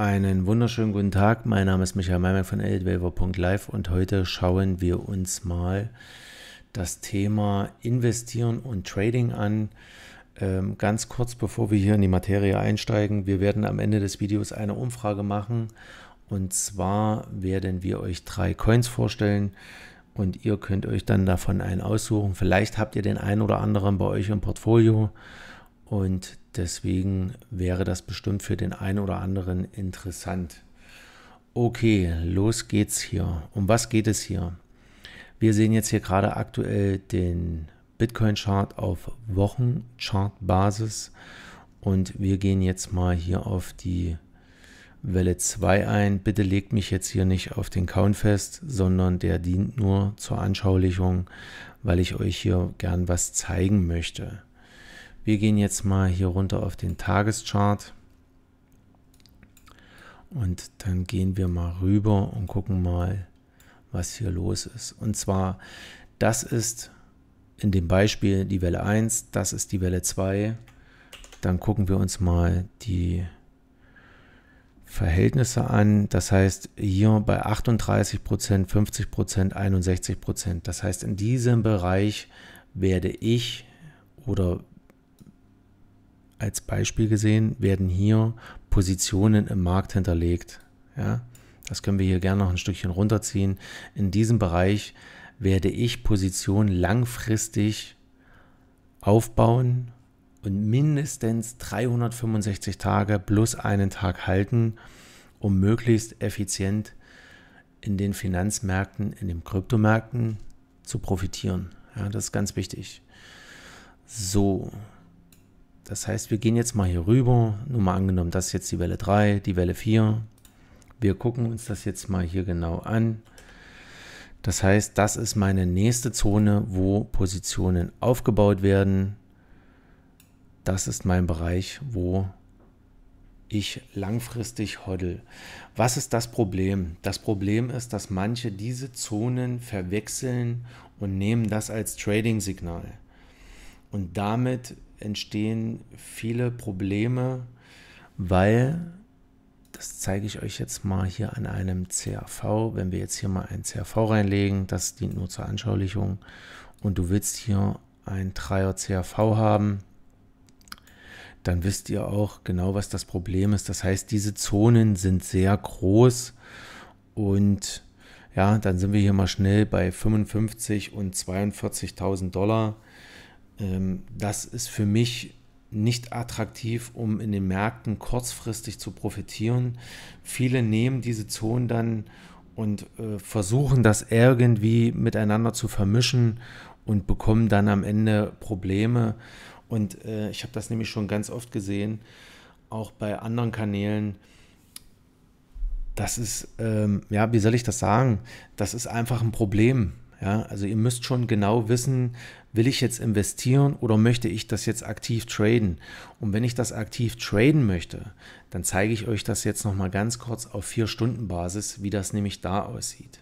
Einen wunderschönen guten Tag, mein Name ist Michael Meimer von Eldwaver.live und heute schauen wir uns mal das Thema Investieren und Trading an. Ähm, ganz kurz, bevor wir hier in die Materie einsteigen, wir werden am Ende des Videos eine Umfrage machen und zwar werden wir euch drei Coins vorstellen und ihr könnt euch dann davon einen aussuchen. Vielleicht habt ihr den einen oder anderen bei euch im Portfolio und deswegen wäre das bestimmt für den einen oder anderen interessant. Okay, los geht's hier. Um was geht es hier? Wir sehen jetzt hier gerade aktuell den Bitcoin-Chart auf wochenchart basis und wir gehen jetzt mal hier auf die Welle 2 ein. Bitte legt mich jetzt hier nicht auf den Count fest, sondern der dient nur zur Anschaulichung, weil ich euch hier gern was zeigen möchte. Wir gehen jetzt mal hier runter auf den Tageschart. Und dann gehen wir mal rüber und gucken mal, was hier los ist. Und zwar, das ist in dem Beispiel die Welle 1, das ist die Welle 2. Dann gucken wir uns mal die Verhältnisse an. Das heißt, hier bei 38%, 50%, 61%. Das heißt, in diesem Bereich werde ich oder als Beispiel gesehen werden hier Positionen im Markt hinterlegt. Ja, das können wir hier gerne noch ein Stückchen runterziehen. In diesem Bereich werde ich Positionen langfristig aufbauen und mindestens 365 Tage plus einen Tag halten, um möglichst effizient in den Finanzmärkten, in den Kryptomärkten zu profitieren. Ja, das ist ganz wichtig. So, das heißt, wir gehen jetzt mal hier rüber. Nur mal angenommen, das ist jetzt die Welle 3, die Welle 4. Wir gucken uns das jetzt mal hier genau an. Das heißt, das ist meine nächste Zone, wo Positionen aufgebaut werden. Das ist mein Bereich, wo ich langfristig hodl. Was ist das Problem? Das Problem ist, dass manche diese Zonen verwechseln und nehmen das als Trading-Signal. Und damit entstehen viele Probleme, weil, das zeige ich euch jetzt mal hier an einem CAV, wenn wir jetzt hier mal einen CAV reinlegen, das dient nur zur Anschaulichung und du willst hier ein 3er CAV haben, dann wisst ihr auch genau, was das Problem ist. Das heißt, diese Zonen sind sehr groß und ja, dann sind wir hier mal schnell bei 55 und 42.000 Dollar. Ähm, das ist für mich nicht attraktiv, um in den Märkten kurzfristig zu profitieren. Viele nehmen diese Zonen dann und äh, versuchen das irgendwie miteinander zu vermischen und bekommen dann am Ende Probleme. Und äh, ich habe das nämlich schon ganz oft gesehen, auch bei anderen Kanälen. Das ist, ähm, ja, wie soll ich das sagen? Das ist einfach ein Problem ja, also ihr müsst schon genau wissen, will ich jetzt investieren oder möchte ich das jetzt aktiv traden? Und wenn ich das aktiv traden möchte, dann zeige ich euch das jetzt nochmal ganz kurz auf 4-Stunden-Basis, wie das nämlich da aussieht.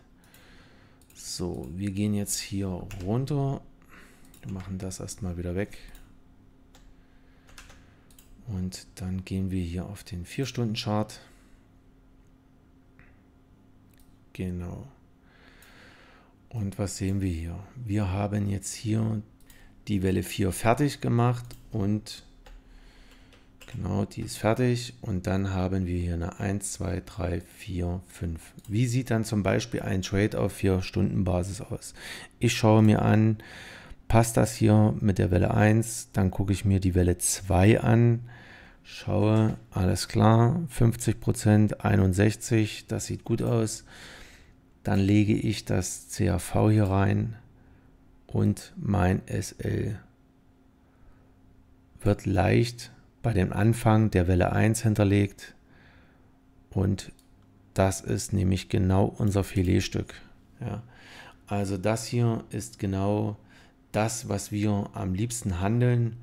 So, wir gehen jetzt hier runter. Wir machen das erstmal wieder weg. Und dann gehen wir hier auf den 4-Stunden-Chart. Genau. Und was sehen wir hier? Wir haben jetzt hier die Welle 4 fertig gemacht und genau, die ist fertig. Und dann haben wir hier eine 1, 2, 3, 4, 5. Wie sieht dann zum Beispiel ein Trade auf 4-Stunden-Basis aus? Ich schaue mir an, passt das hier mit der Welle 1? Dann gucke ich mir die Welle 2 an schaue, alles klar, 50%, 61, das sieht gut aus. Dann lege ich das CAV hier rein und mein SL wird leicht bei dem Anfang der Welle 1 hinterlegt und das ist nämlich genau unser Filetstück. Ja. Also das hier ist genau das, was wir am liebsten handeln.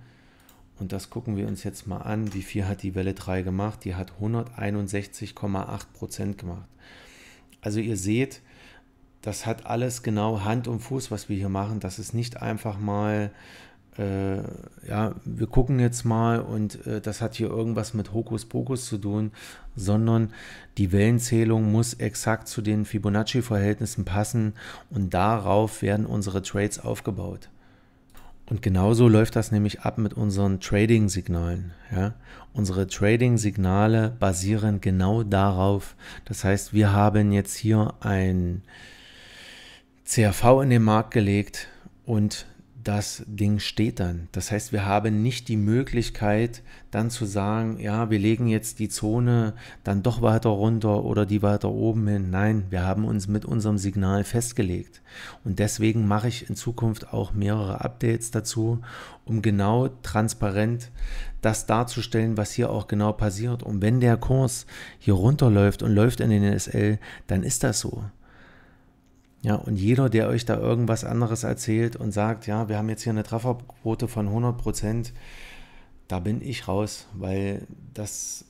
Und das gucken wir uns jetzt mal an. Wie viel hat die Welle 3 gemacht? Die hat 161,8% gemacht. Also ihr seht, das hat alles genau Hand und Fuß, was wir hier machen. Das ist nicht einfach mal, äh, ja, wir gucken jetzt mal und äh, das hat hier irgendwas mit Hokuspokus zu tun, sondern die Wellenzählung muss exakt zu den Fibonacci-Verhältnissen passen und darauf werden unsere Trades aufgebaut. Und genauso läuft das nämlich ab mit unseren Trading-Signalen. Ja? Unsere Trading-Signale basieren genau darauf. Das heißt, wir haben jetzt hier ein CRV in den Markt gelegt und das Ding steht dann. Das heißt, wir haben nicht die Möglichkeit, dann zu sagen, ja, wir legen jetzt die Zone dann doch weiter runter oder die weiter oben hin. Nein, wir haben uns mit unserem Signal festgelegt. Und deswegen mache ich in Zukunft auch mehrere Updates dazu, um genau transparent das darzustellen, was hier auch genau passiert. Und wenn der Kurs hier runterläuft und läuft in den SL, dann ist das so. Ja, und jeder, der euch da irgendwas anderes erzählt und sagt, ja, wir haben jetzt hier eine Trefferquote von 100 Prozent, da bin ich raus, weil das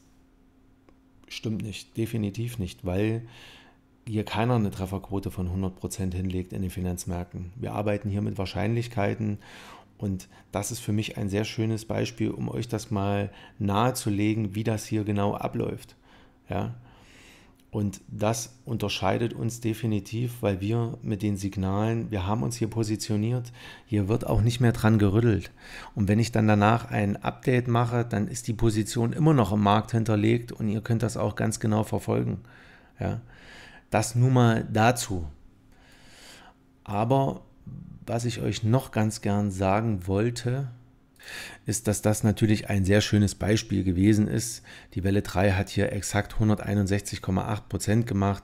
stimmt nicht, definitiv nicht, weil hier keiner eine Trefferquote von 100% Prozent hinlegt in den Finanzmärkten. Wir arbeiten hier mit Wahrscheinlichkeiten und das ist für mich ein sehr schönes Beispiel, um euch das mal nahezulegen, wie das hier genau abläuft. Ja? Und das unterscheidet uns definitiv, weil wir mit den Signalen, wir haben uns hier positioniert, hier wird auch nicht mehr dran gerüttelt. Und wenn ich dann danach ein Update mache, dann ist die Position immer noch im Markt hinterlegt und ihr könnt das auch ganz genau verfolgen. Ja? Das nur mal dazu. Aber was ich euch noch ganz gern sagen wollte, ist, dass das natürlich ein sehr schönes Beispiel gewesen ist. Die Welle 3 hat hier exakt 161,8 Prozent gemacht.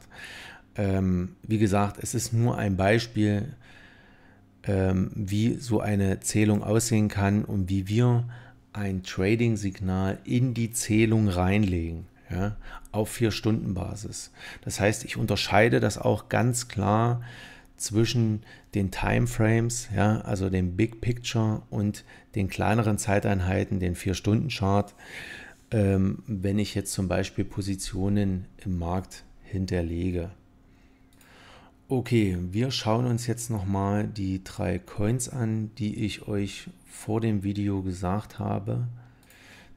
Ähm, wie gesagt, es ist nur ein Beispiel, ähm, wie so eine Zählung aussehen kann und wie wir ein Trading-Signal in die Zählung reinlegen. Ja, auf 4-Stunden-Basis. Das heißt, ich unterscheide das auch ganz klar zwischen den Timeframes, ja, also dem Big Picture und den kleineren Zeiteinheiten, den 4-Stunden-Chart, ähm, wenn ich jetzt zum Beispiel Positionen im Markt hinterlege. Okay, wir schauen uns jetzt nochmal die drei Coins an, die ich euch vor dem Video gesagt habe.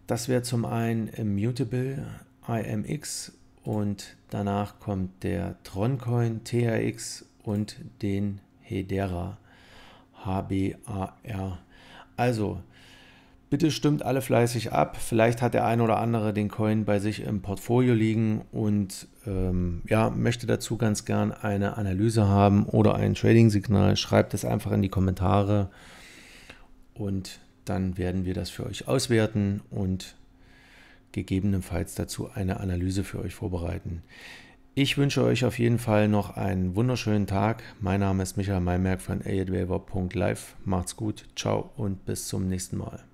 Das wäre zum einen Immutable IMX und danach kommt der Troncoin TRX und den Hedera. HBAR. Also, bitte stimmt alle fleißig ab. Vielleicht hat der ein oder andere den Coin bei sich im Portfolio liegen und ähm, ja, möchte dazu ganz gern eine Analyse haben oder ein Trading-Signal. Schreibt es einfach in die Kommentare und dann werden wir das für euch auswerten und gegebenenfalls dazu eine Analyse für euch vorbereiten. Ich wünsche euch auf jeden Fall noch einen wunderschönen Tag. Mein Name ist Michael Meimerk von aidwaver.live. Macht's gut, ciao und bis zum nächsten Mal.